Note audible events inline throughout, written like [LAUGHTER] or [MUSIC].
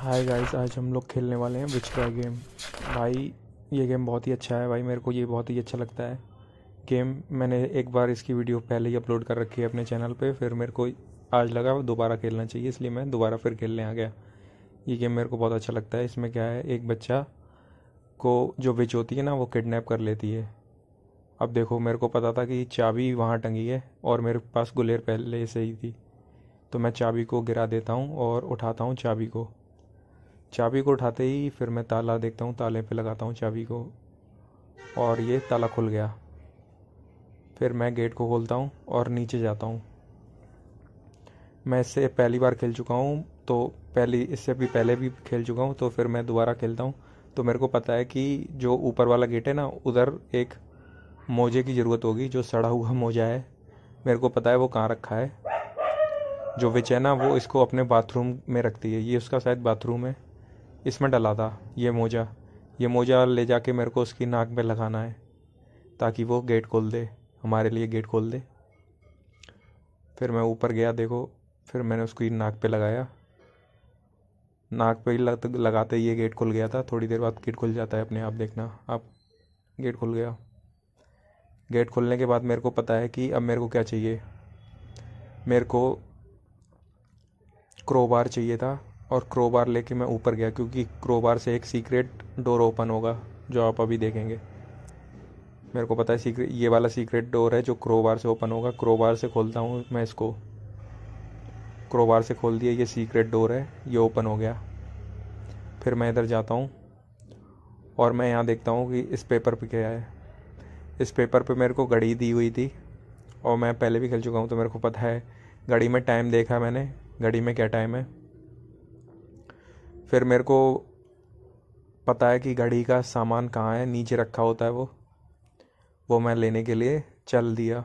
hi guys आज हम लोग खेलने वाले हैं विच का गेम भाई ये गेम बहुत ही अच्छा है भाई मेरे को ये बहुत ही अच्छा लगता है गेम मैंने एक बार इसकी वीडियो पहले ही अपलोड कर रखी है अपने चैनल पे फिर मेरे को आज लगा दोबारा खेलना चाहिए इसलिए मैं दोबारा फिर खेलने आ गया ये गेम मेरे को बहुत अच्छा लगता है इसमें क्या है एक बच्चा को जो विच होती है ना वो किडनैप कर लेती है अब देखो मेरे को पता था कि चाबी वहाँ टंगी है और मेरे पास गुलेर पहले से ही थी तो मैं चाबी को गिरा देता हूँ और उठाता हूँ चाबी को चाबी को उठाते ही फिर मैं ताला देखता हूँ ताले पे लगाता हूँ चाबी को और ये ताला खुल गया फिर मैं गेट को खोलता हूँ और नीचे जाता हूँ मैं इससे पहली बार खेल चुका हूँ तो पहली इससे भी पहले भी खेल चुका हूँ तो फिर मैं दोबारा खेलता हूँ तो मेरे को पता है कि जो ऊपर वाला गेट है ना उधर एक मोजे की ज़रूरत होगी जो सड़ा हुआ मोजा है मेरे को पता है वो कहाँ रखा है जो विच है ना वो इसको अपने बाथरूम में रखती है ये उसका शायद बाथरूम है इसमें डला था ये मोजा ये मोजा ले जाके मेरे को उसकी नाक में लगाना है ताकि वो गेट खोल दे हमारे लिए गेट खोल दे फिर मैं ऊपर गया देखो फिर मैंने उसकी नाक पे लगाया नाक पे ही लग, लगाते ये गेट खुल गया था थोड़ी देर बाद गेट खुल जाता है अपने आप देखना आप गेट खुल गया गेट खुलने के बाद मेरे को पता है कि अब मेरे को क्या चाहिए मेरे को क्रोबार चाहिए था और क्रोबार लेके मैं ऊपर गया क्योंकि क्रोबार से एक सीक्रेट डोर ओपन होगा जो आप अभी देखेंगे मेरे को पता है सीक्रेट ये वाला सीक्रेट डोर है जो क्रोबार से ओपन होगा क्रोबार से खोलता हूँ मैं इसको क्रोबार से खोल दिया ये सीक्रेट डोर है ये ओपन हो गया फिर मैं इधर जाता हूँ और मैं यहाँ देखता हूँ कि इस पेपर पे क्या है इस पेपर पे मेरे को घड़ी दी हुई थी और मैं पहले भी खेल चुका हूँ तो मेरे को पता है घड़ी में टाइम देखा मैंने घड़ी में क्या टाइम है फिर मेरे को पता है कि घड़ी का सामान कहाँ है नीचे रखा होता है वो वो मैं लेने के लिए चल दिया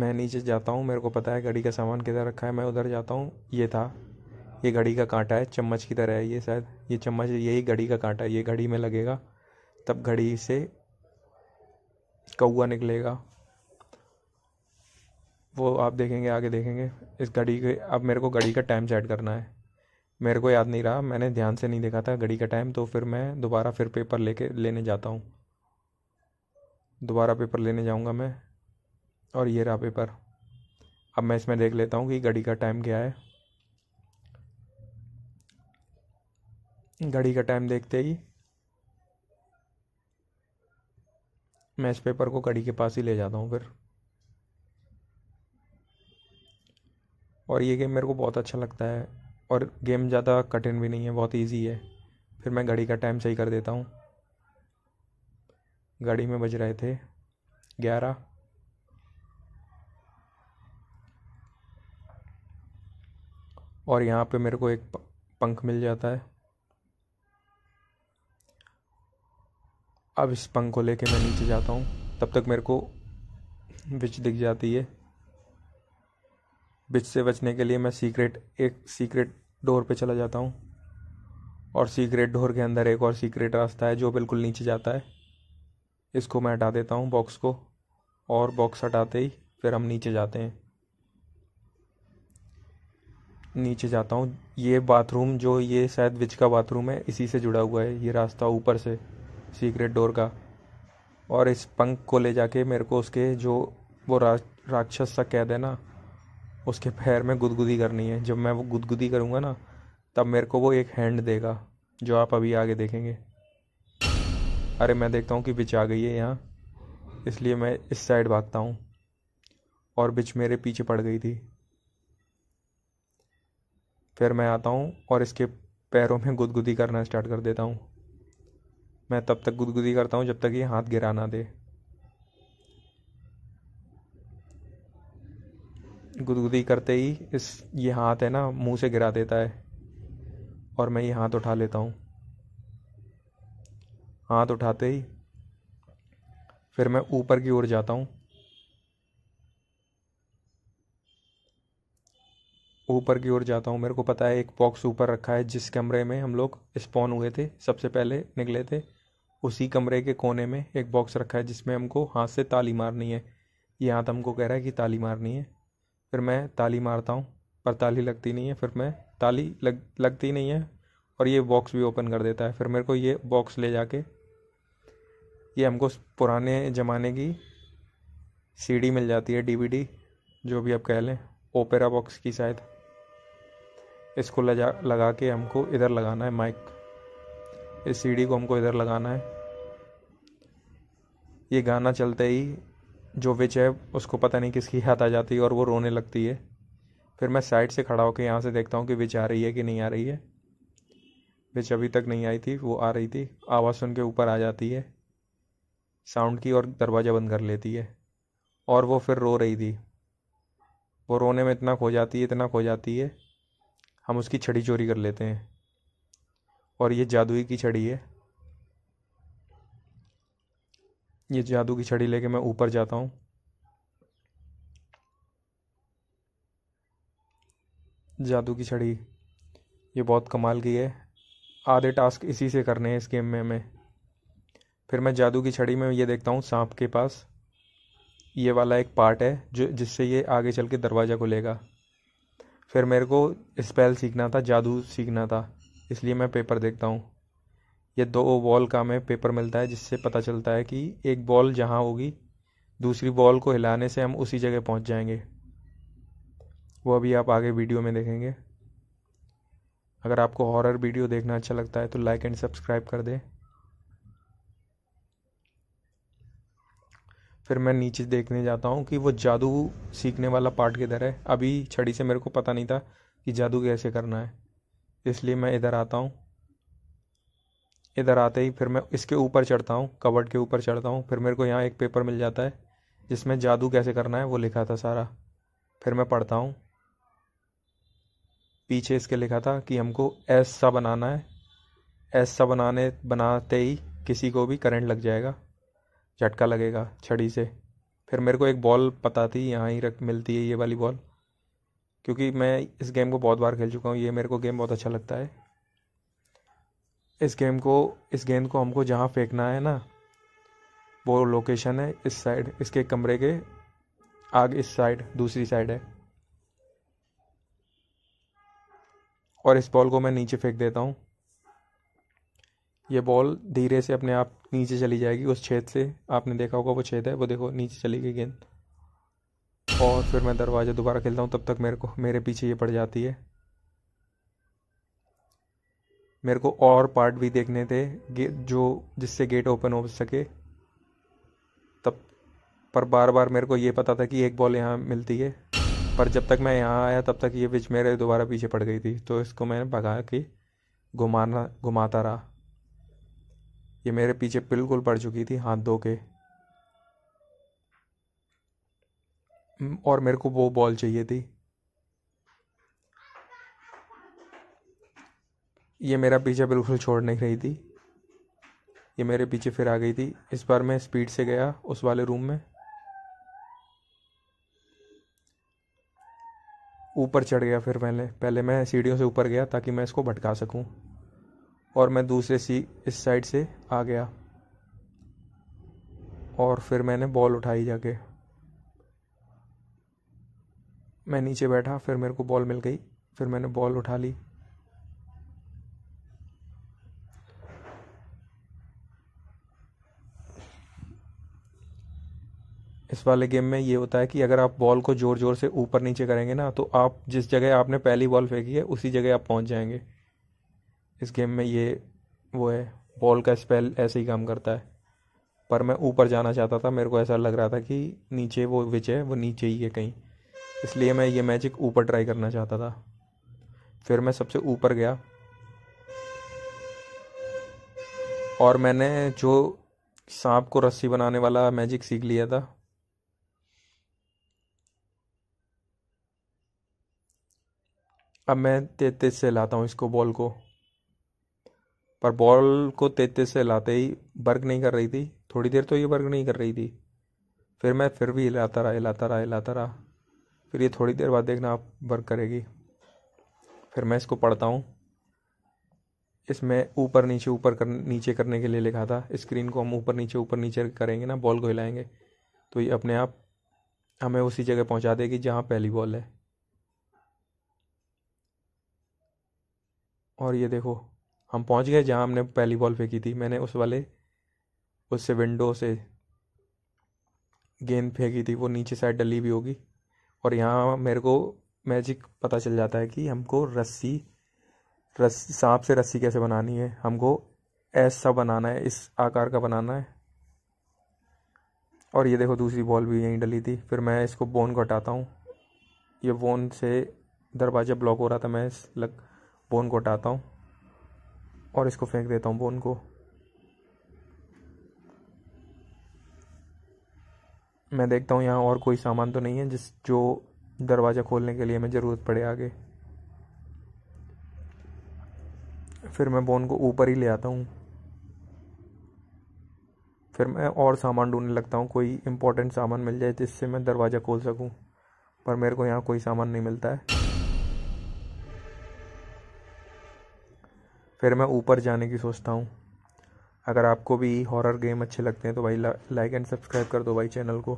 मैं नीचे जाता हूँ मेरे को पता है घड़ी का सामान किधर रखा है मैं उधर जाता हूँ ये था ये घड़ी का कांटा है चम्मच की तरह है ये शायद ये चम्मच यही घड़ी का कांटा है ये घड़ी में लगेगा तब घड़ी से कौआ निकलेगा वो आप देखेंगे आगे देखेंगे इस घड़ी के अब मेरे को घड़ी का टाइम सेट करना है मेरे को याद नहीं रहा मैंने ध्यान से नहीं देखा था घड़ी का टाइम तो फिर मैं दोबारा फिर पेपर लेके लेने जाता हूँ दोबारा पेपर लेने जाऊँगा मैं और ये रहा पेपर अब मैं इसमें देख लेता हूँ कि घड़ी का टाइम क्या है घड़ी का टाइम देखते ही मैं इस पेपर को घड़ी के पास ही ले जाता हूँ फिर और ये गेम मेरे को बहुत अच्छा लगता है और गेम ज़्यादा कठिन भी नहीं है बहुत ईजी है फिर मैं घड़ी का टाइम सही कर देता हूँ घड़ी में बज रहे थे ग्यारह और यहाँ पे मेरे को एक पंख मिल जाता है अब इस पंख को लेके मैं नीचे जाता हूँ तब तक मेरे को विच दिख जाती है बिच से बचने के लिए मैं सीक्रेट एक सीक्रेट डोर पे चला जाता हूँ और सीक्रेट डोर के अंदर एक और सीक्रेट रास्ता है जो बिल्कुल नीचे जाता है इसको मैं हटा देता हूँ बॉक्स को और बॉक्स हटाते ही फिर हम नीचे जाते हैं नीचे जाता हूँ ये बाथरूम जो ये शायद विच का बाथरूम है इसी से जुड़ा हुआ है ये रास्ता ऊपर से सीक्रेट डोर का और इस पंख को ले जाके मेरे को उसके जो वो राक्षस सा कैद है ना उसके पैर में गुदगुदी करनी है जब मैं वो गुदगुदी करूँगा ना तब मेरे को वो एक हैंड देगा जो आप अभी आगे देखेंगे अरे मैं देखता हूँ कि बिच आ गई है यहाँ इसलिए मैं इस साइड भागता हूँ और बिच मेरे पीछे पड़ गई थी फिर मैं आता हूँ और इसके पैरों में गुदगुदी करना स्टार्ट कर देता हूँ मैं तब तक गुदगुदी करता हूँ जब तक ये हाथ गिरा ना दे गुदगुदी करते ही इस ये हाथ है ना मुंह से गिरा देता है और मैं ये हाथ उठा लेता हूँ हाथ उठाते ही फिर मैं ऊपर की ओर जाता हूँ ऊपर की ओर जाता हूँ मेरे को पता है एक बॉक्स ऊपर रखा है जिस कमरे में हम लोग स्पॉन हुए थे सबसे पहले निकले थे उसी कमरे के कोने में एक बॉक्स रखा है जिसमें हमको हाथ से ताली मारनी है ये हाथ हमको कह रहा है कि ताली मारनी है फिर मैं ताली मारता हूँ पर ताली लगती नहीं है फिर मैं ताली लग लगती नहीं है और ये बॉक्स भी ओपन कर देता है फिर मेरे को ये बॉक्स ले जाके ये हमको पुराने ज़माने की सीडी मिल जाती है डीवीडी जो भी आप कह लें ओपेरा बॉक्स की शायद इसको लगा लगा के हमको इधर लगाना है माइक इस सीडी को हमको इधर लगाना है ये गाना चलते ही जो विच है उसको पता नहीं किसकी याद आ जाती है और वो रोने लगती है फिर मैं साइड से खड़ा होकर यहाँ से देखता हूँ कि विच आ रही है कि नहीं आ रही है विच अभी तक नहीं आई थी वो आ रही थी आवाज़ सुन के ऊपर आ जाती है साउंड की और दरवाज़ा बंद कर लेती है और वो फिर रो रही थी वो रोने में इतना खो जाती है इतना खो जाती है हम उसकी छड़ी चोरी कर लेते हैं और ये जादुई की छड़ी है ये जादू की छड़ी लेके मैं ऊपर जाता हूँ जादू की छड़ी ये बहुत कमाल की है आधे टास्क इसी से करने हैं इस गेम में हमें फिर मैं जादू की छड़ी में ये देखता हूँ सांप के पास ये वाला एक पार्ट है जो जिससे ये आगे चल के दरवाज़ा खुलेगा फिर मेरे को स्पेल सीखना था जादू सीखना था इसलिए मैं पेपर देखता हूँ ये दो बॉल का हमें पेपर मिलता है जिससे पता चलता है कि एक बॉल जहाँ होगी दूसरी बॉल को हिलाने से हम उसी जगह पहुँच जाएंगे वो अभी आप आगे वीडियो में देखेंगे अगर आपको हॉरर वीडियो देखना अच्छा लगता है तो लाइक एंड सब्सक्राइब कर दें फिर मैं नीचे देखने जाता हूँ कि वो जादू सीखने वाला पार्ट किधर है अभी छड़ी से मेरे को पता नहीं था कि जादू कैसे करना है इसलिए मैं इधर आता हूँ इधर आते ही फिर मैं इसके ऊपर चढ़ता हूँ कवर्ड के ऊपर चढ़ता हूँ फिर मेरे को यहाँ एक पेपर मिल जाता है जिसमें जादू कैसे करना है वो लिखा था सारा फिर मैं पढ़ता हूँ पीछे इसके लिखा था कि हमको ऐसा बनाना है ऐसा बनाने बनाते ही किसी को भी करंट लग जाएगा झटका लगेगा छड़ी से फिर मेरे को एक बॉल पता थी यहाँ ही रख मिलती है ये वाली बॉल क्योंकि मैं इस गेम को बहुत बार खेल चुका हूँ ये मेरे को गेम बहुत अच्छा लगता है इस गेम को इस गेंद को हमको जहाँ फेंकना है ना वो लोकेशन है इस साइड इसके कमरे के आग इस साइड दूसरी साइड है और इस बॉल को मैं नीचे फेंक देता हूँ ये बॉल धीरे से अपने आप नीचे चली जाएगी उस छेद से आपने देखा होगा वो छेद है वो देखो नीचे चली गई गेंद और फिर मैं दरवाज़ा दोबारा खेलता हूँ तब तक मेरे को मेरे पीछे ये पड़ जाती है मेरे को और पार्ट भी देखने थे जो जिससे गेट ओपन हो सके तब पर बार बार मेरे को ये पता था कि एक बॉल यहाँ मिलती है पर जब तक मैं यहाँ आया तब तक ये बिच मेरे दोबारा पीछे पड़ गई थी तो इसको मैंने भगा के घुमाना घुमाता रहा ये मेरे पीछे बिल्कुल पड़ चुकी थी हाथ धो के और मेरे को वो बॉल चाहिए थी ये मेरा पीछे बिल्कुल छोड़ नहीं रही थी ये मेरे पीछे फिर आ गई थी इस बार मैं स्पीड से गया उस वाले रूम में ऊपर चढ़ गया फिर मैंने पहले मैं सीढ़ियों से ऊपर गया ताकि मैं इसको भटका सकूं और मैं दूसरे सी इस साइड से आ गया और फिर मैंने बॉल उठाई जाके मैं नीचे बैठा फिर मेरे को बॉल मिल गई फिर मैंने बॉल उठा ली वाले गेम में ये होता है कि अगर आप बॉल को ज़ोर ज़ोर से ऊपर नीचे करेंगे ना तो आप जिस जगह आपने पहली बॉल फेंकी है उसी जगह आप पहुंच जाएंगे इस गेम में ये वो है बॉल का स्पेल ऐसे ही काम करता है पर मैं ऊपर जाना चाहता था मेरे को ऐसा लग रहा था कि नीचे वो विच है वो नीचे ही है कहीं इसलिए मैं ये मैजिक ऊपर ट्राई करना चाहता था फिर मैं सबसे ऊपर गया और मैंने जो सांप को रस्सी बनाने वाला मैजिक सीख लिया था अब मैं तेज से लाता हूँ इसको बॉल को पर बॉल को तेज से लाते ही वर्क नहीं कर रही थी थोड़ी देर तो ये वर्क नहीं कर रही थी फिर मैं फिर भी हिलाता रहा हिलाता रहा हिलाता रहा फिर ये थोड़ी देर बाद देखना आप वर्क करेगी फिर मैं इसको पढ़ता हूँ इसमें ऊपर नीचे ऊपर कर नीचे करने के लिए लिखा था स्क्रीन को हम ऊपर नीचे ऊपर नीचे करेंगे ना बॉल को हिलाएंगे तो ये अपने आप हमें उसी जगह पहुंचा देगी जहाँ पहली बॉल है और ये देखो हम पहुंच गए जहां हमने पहली बॉल फेंकी थी मैंने उस वाले उससे विंडो से गेंद फेंकी थी वो नीचे साइड डली भी होगी और यहाँ मेरे को मैजिक पता चल जाता है कि हमको रस्सी रस्सी सांप से रस्सी कैसे बनानी है हमको ऐसा बनाना है इस आकार का बनाना है और ये देखो दूसरी बॉल भी यहीं डली थी फिर मैं इसको बोन को हटाता हूँ ये बोन से दरवाज़ा ब्लॉक हो रहा था मैं लग बोन को हटाता हूँ और इसको फेंक देता हूँ बोन को मैं देखता हूँ यहाँ और कोई सामान तो नहीं है जिस जो दरवाज़ा खोलने के लिए मैं ज़रूरत पड़े आगे फिर मैं बोन को ऊपर ही ले आता हूँ फिर मैं और सामान ढूंढने लगता हूँ कोई इम्पोर्टेंट सामान मिल जाए जिससे मैं दरवाज़ा खोल सकूँ पर मेरे को यहाँ कोई सामान नहीं मिलता है फिर मैं ऊपर जाने की सोचता हूँ अगर आपको भी हॉरर गेम अच्छे लगते हैं तो भाई लाइक एंड सब्सक्राइब कर दो भाई चैनल को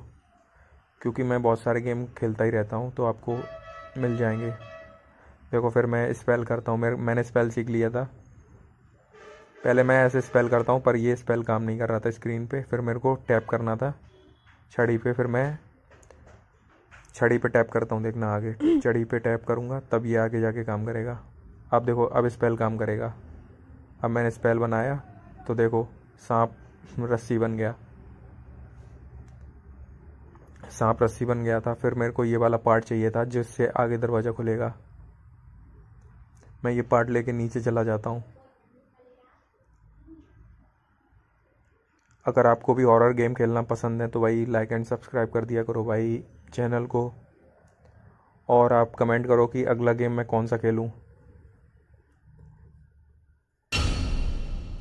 क्योंकि मैं बहुत सारे गेम खेलता ही रहता हूँ तो आपको मिल जाएंगे देखो फिर मैं स्पेल करता हूँ मेरे मैंने स्पेल सीख लिया था पहले मैं ऐसे स्पेल करता हूँ पर ये स्पेल काम नहीं कर रहा था स्क्रीन पे फिर मेरे को टैप करना था छड़ी पे फिर मैं छड़ी पे टैप करता हूँ देखना आगे छड़ी पे टैप करूँगा तब ये आगे जाके काम करेगा आप देखो अब स्पेल काम करेगा अब मैंने स्पेल बनाया तो देखो सांप रस्सी बन गया सांप रस्सी बन गया था फिर मेरे को ये वाला पार्ट चाहिए था जिससे आगे दरवाज़ा खुलेगा मैं ये पार्ट लेके नीचे चला जाता हूँ अगर आपको भी हॉरर गेम खेलना पसंद है तो भाई लाइक एंड सब्सक्राइब कर दिया करो भाई चैनल को और आप कमेंट करो कि अगला गेम मैं कौन सा खेलूँ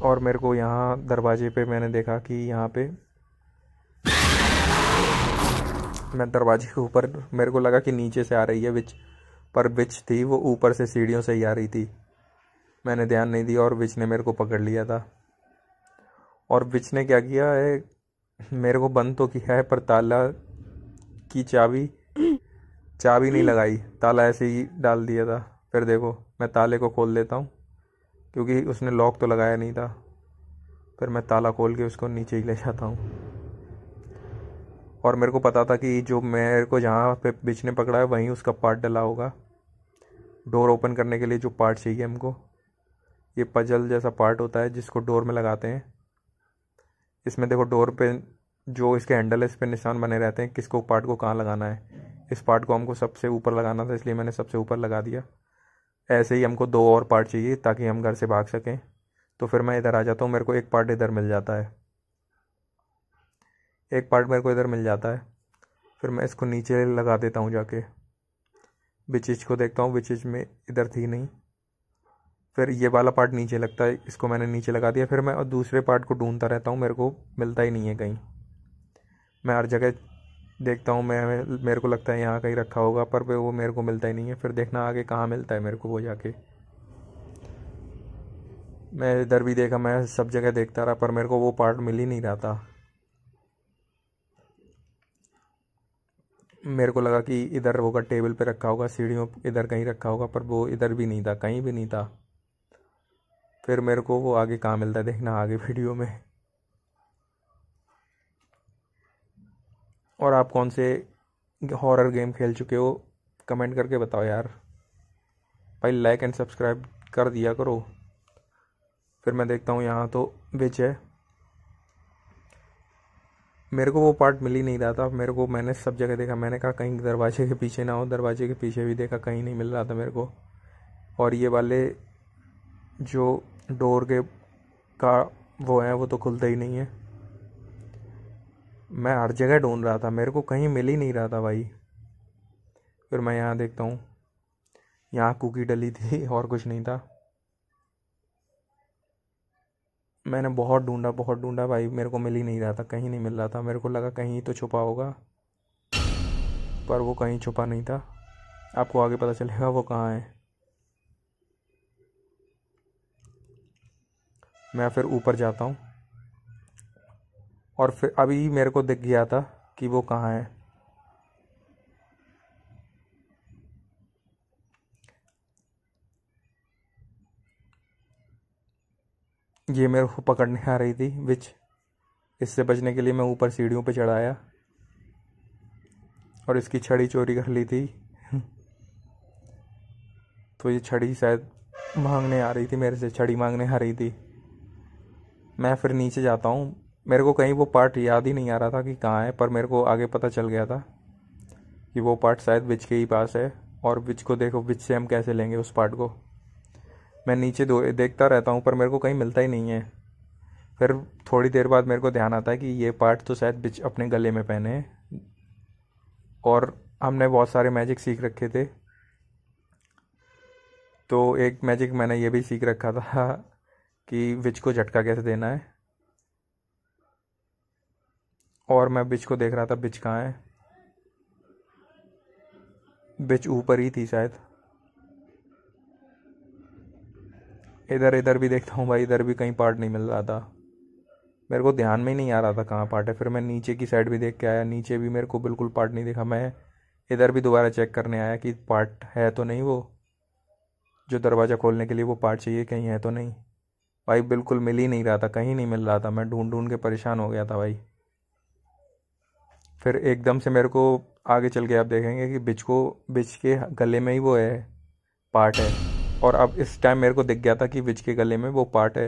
और मेरे को यहाँ दरवाजे पे मैंने देखा कि यहाँ पे मैं दरवाजे के ऊपर मेरे को लगा कि नीचे से आ रही है विच पर विच थी वो ऊपर से सीढ़ियों से ही आ रही थी मैंने ध्यान नहीं दिया और विच ने मेरे को पकड़ लिया था और विच ने क्या किया है मेरे को बंद तो किया है पर ताला की चाबी चाबी नहीं लगाई ताला ऐसे ही डाल दिया था फिर देखो मैं ताले को खोल देता हूँ क्योंकि उसने लॉक तो लगाया नहीं था फिर मैं ताला खोल के उसको नीचे ही ले जाता हूँ और मेरे को पता था कि जो मेरे को जहाँ पे बिचने पकड़ा है वहीं उसका पार्ट डला होगा डोर ओपन करने के लिए जो पार्ट चाहिए हमको ये पजल जैसा पार्ट होता है जिसको डोर में लगाते हैं इसमें देखो डोर पे जो इसके हैंडल है इस पर निशान बने रहते हैं किसको पार्ट को कहाँ लगाना है इस पार्ट को हमको सबसे ऊपर लगाना था इसलिए मैंने सबसे ऊपर लगा दिया ऐसे ही हमको दो और पार्ट चाहिए ताकि हम घर से भाग सकें तो फिर मैं इधर आ जाता हूँ मेरे को एक पार्ट इधर मिल जाता है एक पार्ट मेरे को इधर मिल जाता है फिर मैं इसको नीचे लगा देता हूँ जाके बिचिज को देखता हूँ बिचिज में इधर थी नहीं फिर ये वाला पार्ट नीचे लगता है इसको मैंने नीचे लगा दिया फिर मैं और दूसरे पार्ट को ढूंढता रहता हूँ मेरे को मिलता ही नहीं है कहीं मैं हर जगह देखता हूँ मैं मेरे को लगता है यहाँ कहीं रखा होगा पर वो मेरे को मिलता ही नहीं है फिर देखना आगे कहाँ मिलता है मेरे को वो जाके मैं इधर भी देखा मैं सब जगह देखता रहा पर मेरे को वो पार्ट मिल ही नहीं रहा था मेरे को लगा कि इधर होगा टेबल पे रखा होगा सीढ़ियों इधर कहीं रखा होगा पर वो इधर भी नहीं था कहीं भी नहीं था फिर मेरे को वो आगे कहाँ मिलता है देखना आगे [LAUGHS] वीडियो में और आप कौन से हॉरर गेम खेल चुके हो कमेंट करके बताओ यार भाई लाइक एंड सब्सक्राइब कर दिया करो फिर मैं देखता हूँ यहाँ तो विच है मेरे को वो पार्ट मिल ही नहीं रहा था मेरे को मैंने सब जगह देखा मैंने कहा कहीं दरवाजे के पीछे ना हो दरवाजे के पीछे भी देखा कहीं नहीं मिल रहा था मेरे को और ये वाले जो डोर के का वो है वो तो खुलता ही नहीं है मैं हर जगह ढूंढ रहा था मेरे को कहीं मिल ही नहीं रहा था भाई फिर मैं यहाँ देखता हूँ यहाँ कुकी डली थी [LAUGHS] और कुछ नहीं था मैंने बहुत ढूंढा बहुत ढूंढा भाई मेरे को मिल ही नहीं रहा था कहीं नहीं मिल रहा था मेरे को लगा कहीं तो छुपा होगा पर वो कहीं छुपा नहीं था आपको आगे पता चलेगा वो कहाँ है मैं फिर ऊपर जाता हूँ और फिर अभी मेरे को दिख गया था कि वो कहाँ है ये मेरे को पकड़ने आ रही थी विच इससे बचने के लिए मैं ऊपर सीढ़ियों पे चढ़ाया और इसकी छड़ी चोरी कर ली थी तो ये छड़ी शायद मांगने आ रही थी मेरे से छड़ी मांगने आ रही थी मैं फिर नीचे जाता हूँ मेरे को कहीं वो पार्ट याद ही नहीं आ रहा था कि कहाँ है पर मेरे को आगे पता चल गया था कि वो पार्ट शायद बिच के ही पास है और बिच को देखो बिच से हम कैसे लेंगे उस पार्ट को मैं नीचे देखता रहता हूँ पर मेरे को कहीं मिलता ही नहीं है फिर थोड़ी देर बाद मेरे को ध्यान आता है कि ये पार्ट तो शायद बिच अपने गले में पहने हैं और हमने बहुत सारे मैजिक सीख रखे थे तो एक मैजिक मैंने ये भी सीख रखा था कि विच को झटका कैसे देना है और मैं बिच को देख रहा था बिच कहाँ है बिच ऊपर ही थी शायद इधर इधर भी देखता हूँ भाई इधर भी कहीं पार्ट नहीं मिल रहा था मेरे को ध्यान में ही नहीं आ रहा था कहाँ पार्ट है फिर मैं नीचे की साइड भी देख के आया नीचे भी मेरे को बिल्कुल पार्ट नहीं देखा मैं इधर भी दोबारा चेक करने आया कि पार्ट है तो नहीं वो जो दरवाज़ा खोलने के लिए वो पार्ट चाहिए कहीं है तो नहीं भाई बिल्कुल मिल ही नहीं रहा था कहीं नहीं मिल रहा था मैं ढूंढ ढूंढ के परेशान हो गया था भाई फिर एकदम से मेरे को आगे चल के आप देखेंगे कि बिच को बिच के गले में ही वो है पार्ट है और अब इस टाइम मेरे को दिख गया था कि बिच के गले में वो पार्ट है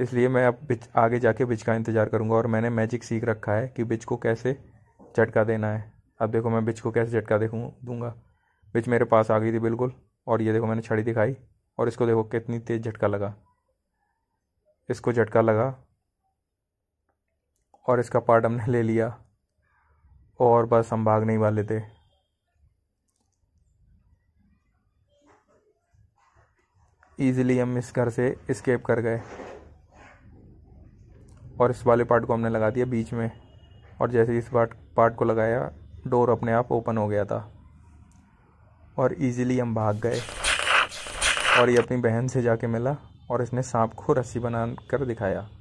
इसलिए मैं अब बिच आगे जाके बिच का इंतज़ार करूँगा और मैंने मैजिक सीख रखा है कि बिच को कैसे झटका देना है अब देखो मैं बिच को कैसे झटका देखूँ दूंगा बिच मेरे पास आ गई थी बिल्कुल और ये देखो मैंने छड़ी दिखाई और इसको देखो कितनी तेज़ झटका लगा इसको झटका लगा और इसका पार्ट हमने ले लिया और बस हम भागने ही वाले थे ईज़िली हम इस घर से इस्केप कर गए और इस वाले पार्ट को हमने लगा दिया बीच में और जैसे इस पार्ट पार्ट को लगाया डोर अपने आप ओपन हो गया था और इजीली हम भाग गए और ये अपनी बहन से जाके मिला और इसने सांप को रस्सी बना कर दिखाया